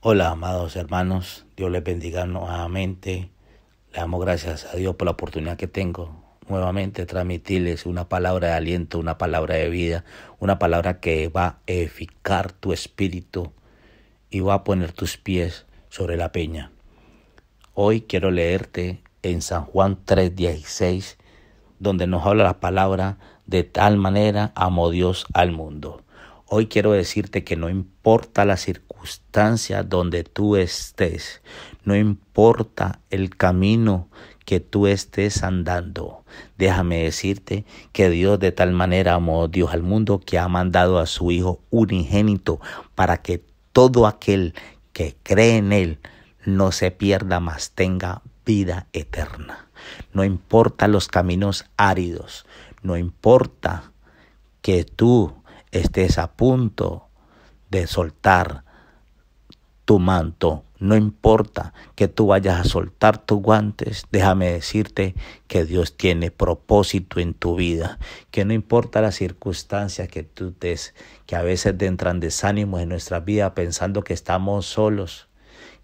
Hola, amados hermanos. Dios les bendiga nuevamente. Le damos gracias a Dios por la oportunidad que tengo nuevamente transmitirles una palabra de aliento, una palabra de vida, una palabra que va a edificar tu espíritu y va a poner tus pies sobre la peña. Hoy quiero leerte en San Juan 3:16, donde nos habla la palabra de tal manera amo Dios al mundo. Hoy quiero decirte que no importa la circunstancia donde tú estés, no importa el camino que tú estés andando. Déjame decirte que Dios de tal manera amó Dios al mundo que ha mandado a su Hijo unigénito para que todo aquel que cree en Él no se pierda, más tenga vida eterna. No importa los caminos áridos, no importa que tú estés a punto de soltar tu manto. No importa que tú vayas a soltar tus guantes, déjame decirte que Dios tiene propósito en tu vida, que no importa las circunstancias que tú des, que a veces entran desánimos en nuestra vida pensando que estamos solos,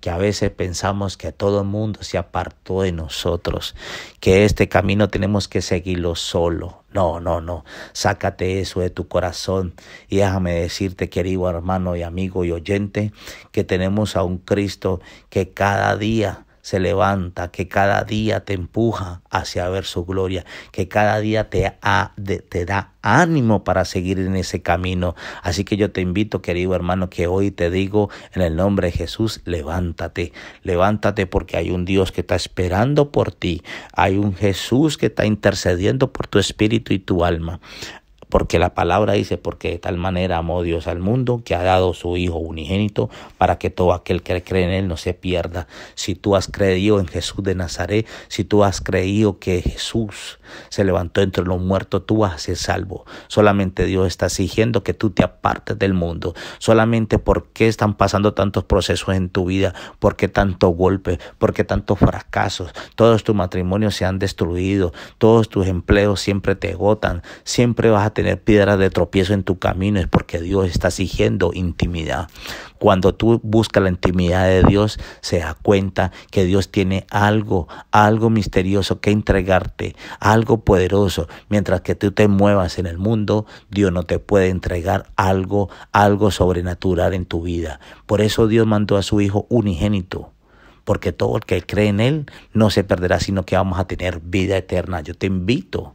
que a veces pensamos que todo el mundo se apartó de nosotros, que este camino tenemos que seguirlo solo. No, no, no. Sácate eso de tu corazón y déjame decirte, querido hermano y amigo y oyente, que tenemos a un Cristo que cada día se levanta, que cada día te empuja hacia ver su gloria, que cada día te, te da ánimo para seguir en ese camino. Así que yo te invito, querido hermano, que hoy te digo en el nombre de Jesús, levántate, levántate porque hay un Dios que está esperando por ti, hay un Jesús que está intercediendo por tu espíritu y tu alma, porque la palabra dice, porque de tal manera amó Dios al mundo que ha dado su Hijo unigénito para que todo aquel que cree en Él no se pierda. Si tú has creído en Jesús de Nazaret, si tú has creído que Jesús se levantó entre los muertos, tú vas a ser salvo. Solamente Dios está exigiendo que tú te apartes del mundo. Solamente porque están pasando tantos procesos en tu vida, porque tantos golpes, porque tantos fracasos, todos tus matrimonios se han destruido, todos tus empleos siempre te agotan, siempre vas a tener piedras de tropiezo en tu camino es porque Dios está exigiendo intimidad. Cuando tú buscas la intimidad de Dios, se da cuenta que Dios tiene algo, algo misterioso que entregarte, algo poderoso. Mientras que tú te muevas en el mundo, Dios no te puede entregar algo, algo sobrenatural en tu vida. Por eso Dios mandó a su Hijo unigénito porque todo el que cree en Él no se perderá, sino que vamos a tener vida eterna. Yo te invito,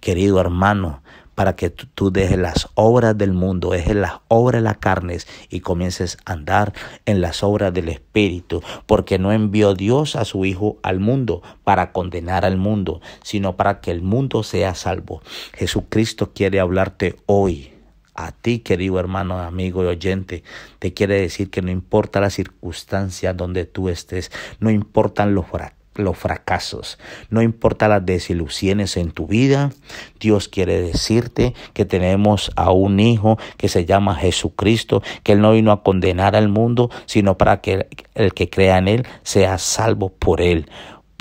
querido hermano, para que tú, dejes las obras del mundo, dejes las obras de las carnes y comiences a andar en las obras del Espíritu, porque no envió Dios a su Hijo al mundo para condenar al mundo, sino para que el mundo sea salvo. Jesucristo quiere hablarte hoy. A ti, querido hermano, amigo y oyente, te quiere decir que no importa la circunstancia donde tú estés, no importan los fracasos los fracasos, no importa las desilusiones en tu vida, Dios quiere decirte que tenemos a un Hijo que se llama Jesucristo, que Él no vino a condenar al mundo, sino para que el que crea en Él sea salvo por Él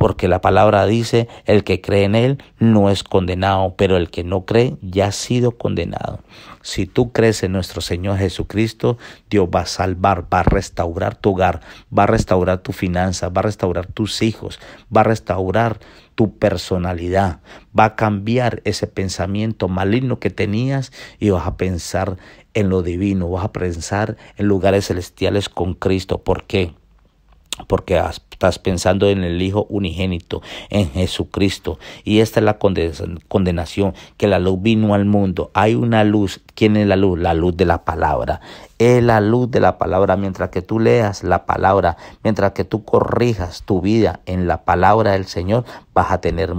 porque la palabra dice, el que cree en Él no es condenado, pero el que no cree ya ha sido condenado. Si tú crees en nuestro Señor Jesucristo, Dios va a salvar, va a restaurar tu hogar, va a restaurar tu finanza, va a restaurar tus hijos, va a restaurar tu personalidad, va a cambiar ese pensamiento maligno que tenías y vas a pensar en lo divino, vas a pensar en lugares celestiales con Cristo. ¿Por qué? porque estás pensando en el Hijo unigénito, en Jesucristo. Y esta es la condenación, que la luz vino al mundo. Hay una luz. ¿Quién es la luz? La luz de la palabra. Es la luz de la palabra. Mientras que tú leas la palabra, mientras que tú corrijas tu vida en la palabra del Señor, vas a tener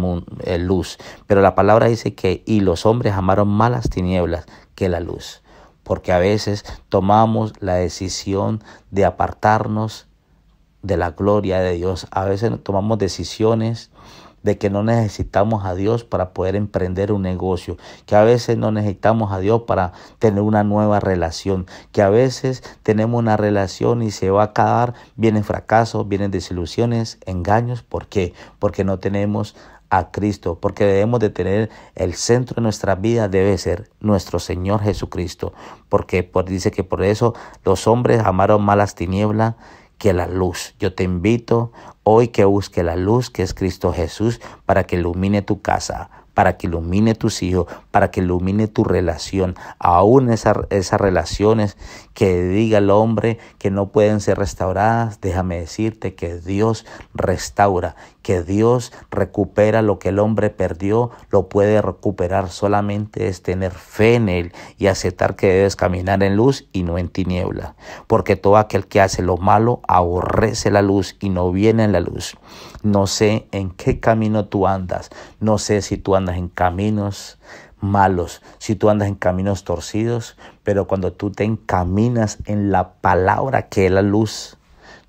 eh, luz. Pero la palabra dice que, y los hombres amaron más las tinieblas que la luz. Porque a veces tomamos la decisión de apartarnos de la gloria de Dios. A veces tomamos decisiones de que no necesitamos a Dios para poder emprender un negocio, que a veces no necesitamos a Dios para tener una nueva relación, que a veces tenemos una relación y se va a acabar, vienen fracasos, vienen desilusiones, engaños, ¿por qué? Porque no tenemos a Cristo, porque debemos de tener el centro de nuestra vida debe ser nuestro Señor Jesucristo, porque por, dice que por eso los hombres amaron malas tinieblas la luz. Yo te invito hoy que busque la luz que es Cristo Jesús para que ilumine tu casa para que ilumine tus hijos, para que ilumine tu relación, aún esas relaciones que diga el hombre que no pueden ser restauradas, déjame decirte que Dios restaura, que Dios recupera lo que el hombre perdió, lo puede recuperar, solamente es tener fe en él y aceptar que debes caminar en luz y no en tiniebla, porque todo aquel que hace lo malo aborrece la luz y no viene en la luz. No sé en qué camino tú andas. No sé si tú andas en caminos malos, si tú andas en caminos torcidos, pero cuando tú te encaminas en la palabra que es la luz,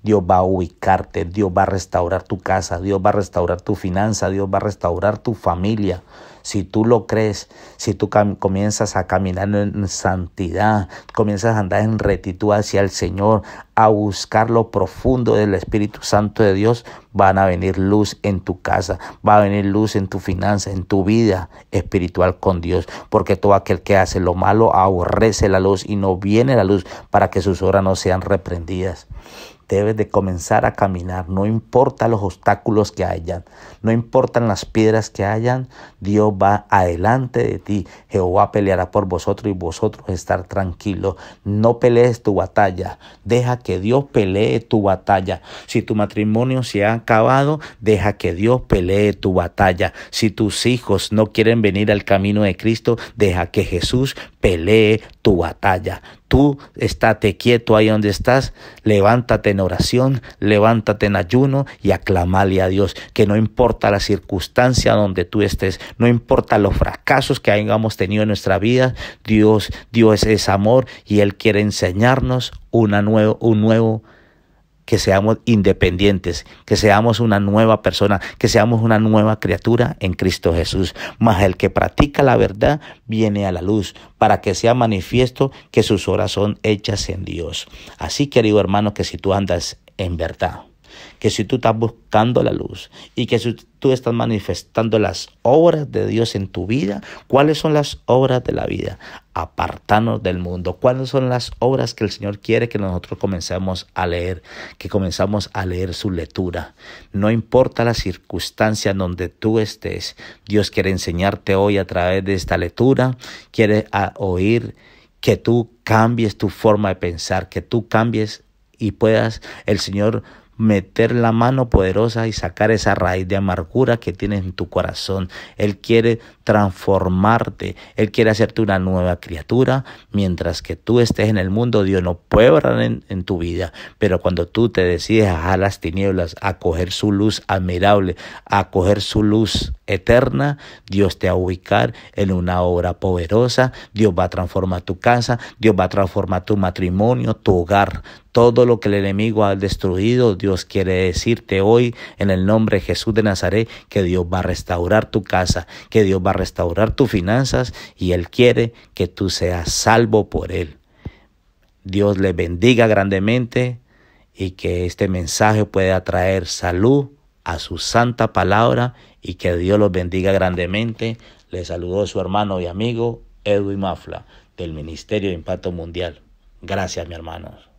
Dios va a ubicarte, Dios va a restaurar tu casa, Dios va a restaurar tu finanza, Dios va a restaurar tu familia. Si tú lo crees, si tú comienzas a caminar en santidad, comienzas a andar en retitud hacia el Señor, a buscar lo profundo del Espíritu Santo de Dios, van a venir luz en tu casa, va a venir luz en tu finanza, en tu vida espiritual con Dios, porque todo aquel que hace lo malo aborrece la luz y no viene la luz para que sus obras no sean reprendidas. Debes de comenzar a caminar, no importa los obstáculos que hayan, no importan las piedras que hayan, Dios va adelante de ti. Jehová peleará por vosotros y vosotros estar tranquilos. No pelees tu batalla, deja que Dios pelee tu batalla. Si tu matrimonio se ha acabado, deja que Dios pelee tu batalla. Si tus hijos no quieren venir al camino de Cristo, deja que Jesús pelee tu batalla. Tú estate quieto ahí donde estás, levántate en oración, levántate en ayuno y aclamale a Dios, que no importa la circunstancia donde tú estés, no importa los fracasos que hayamos tenido en nuestra vida, Dios, Dios es amor y Él quiere enseñarnos una nuevo, un nuevo que seamos independientes, que seamos una nueva persona, que seamos una nueva criatura en Cristo Jesús. Mas el que practica la verdad viene a la luz para que sea manifiesto que sus horas son hechas en Dios. Así, querido hermano, que si tú andas en verdad, que si tú estás buscando la luz y que si tú estás manifestando las obras de Dios en tu vida, ¿cuáles son las obras de la vida? Apartarnos del mundo. ¿Cuáles son las obras que el Señor quiere que nosotros comencemos a leer? Que comenzamos a leer su lectura. No importa la circunstancia en donde tú estés, Dios quiere enseñarte hoy a través de esta lectura, quiere ah, oír que tú cambies tu forma de pensar, que tú cambies y puedas el Señor meter la mano poderosa y sacar esa raíz de amargura que tienes en tu corazón. Él quiere transformarte, Él quiere hacerte una nueva criatura. Mientras que tú estés en el mundo, Dios no puede en, en, tu vida. Pero cuando tú te decides a las tinieblas, a coger su luz admirable, a coger su luz eterna, Dios te va a ubicar en una obra poderosa, Dios va a transformar tu casa, Dios va a transformar tu matrimonio, tu hogar, todo lo que el enemigo ha destruido, Dios quiere decirte hoy en el nombre de Jesús de Nazaret que Dios va a restaurar tu casa, que Dios va a restaurar tus finanzas y Él quiere que tú seas salvo por Él. Dios le bendiga grandemente y que este mensaje pueda traer salud a su santa palabra y que Dios los bendiga grandemente. le saludó su hermano y amigo Edwin Mafla del Ministerio de Impacto Mundial. Gracias, mi hermano.